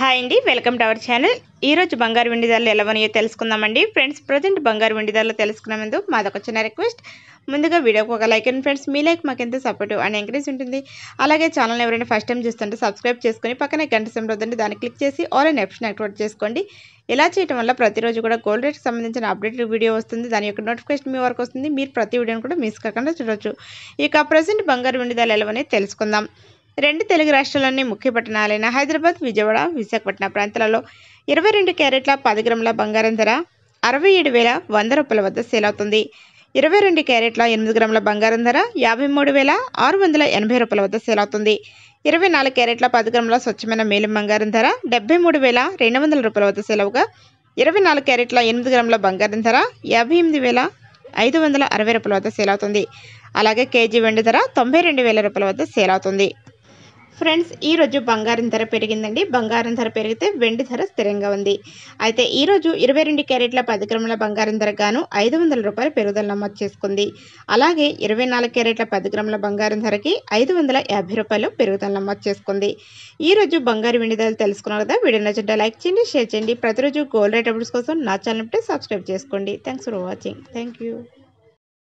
hi అండి welcome to our channel ఈరోజు బంగారు వెండి ధరలు ఎలా ఉన్నాయో తెలుసుకుందామండి ఫ్రెండ్స్ ప్రజెంట్ బంగారు వెండి ధరలు తెలుసుకునే ముందు మాదొక చిన్న రిక్వెస్ట్ ముందుగా వీడియోకి ఒక లైక్ అండ్ ఫ్రెండ్స్ మీ లైక్ మాకు ఎంతో సపోర్ట్ అండ్ ఎంకరేజ్ ఉంటుంది అలాగే ఛానల్ని ఎవరైనా ఫస్ట్ టైం చూస్తుంటే సబ్స్క్రైబ్ చేసుకుని పక్కనే గంట సంబంధండి దాన్ని క్లిక్ చేసి ఆల్ అండ్ ఆప్షన్ యాక్టివేట్ చేసుకోండి ఇలా చేయడం వల్ల ప్రతిరోజు కూడా గోల్డ్ రేట్కి సంబంధించిన అప్డేటెడ్ వీడియో వస్తుంది దాని యొక్క నోటిఫికేషన్ మీ వరకు వస్తుంది మీరు ప్రతి వీడియోని కూడా మిస్ కాకుండా చూడవచ్చు ఇక ప్రజెంట్ బంగారు వెండి ధరలు ఎలా తెలుసుకుందాం రెండు తెలుగు రాష్ట్రాల్లోని ముఖ్య పట్టణాలైన హైదరాబాద్ విజయవాడ విశాఖపట్నం ప్రాంతాలలో ఇరవై రెండు క్యారెట్ల పది గ్రాముల బంగారం ధర అరవై ఏడు వేల వంద రూపాయల వద్ద సేల్ అవుతుంది ఇరవై రెండు క్యారెట్ల ఎనిమిది గ్రాముల బంగారం ధర యాభై మూడు వేల ఆరు వందల ఎనభై రూపాయల వద్ద సేల్ అవుతుంది ఇరవై నాలుగు క్యారెట్ల పది గ్రాముల స్వచ్ఛమైన మేలిం బంగారం ధర డెబ్బై మూడు వేల రెండు వందల రూపాయల వద్ద సేల్ అవగా ఇరవై నాలుగు క్యారెట్ల ఎనిమిది గ్రాముల బంగారం ధర యాభై ఎనిమిది వేల ఐదు వందల అరవై రూపాయల వద్ద సేల్ అవుతుంది అలాగే కేజీ వెండి ధర తొంభై రెండు వేల రూపాయల వద్ద సేల్ అవుతుంది ఫ్రెండ్స్ ఈరోజు బంగారం ధర పెరిగిందండి బంగారం ధర పెరిగితే వెండి ధర స్థిరంగా ఉంది అయితే ఈరోజు ఇరవై రెండు క్యారెట్ల పది గ్రాముల బంగారం ధర గాను ఐదు వందల రూపాయలు పెరుగుదల నమోదు చేసుకుంది అలాగే ఇరవై నాలుగు క్యారెట్ల పది గ్రాముల బంగారం ధరకి ఐదు వందల యాభై రూపాయలు పెరుగుదల నమోదు చేసుకుంది ఈరోజు బంగారు వెండి ధరలు తెలుసుకున్నారు కదా వీడియో నచ్చింటే లైక్ చేయండి షేర్ చేయండి ప్రతిరోజు గోల్డ్ రేట్ అప్డేట్స్ కోసం నా ఛానల్ సబ్స్క్రైబ్ చేసుకోండి thanks for watching thank you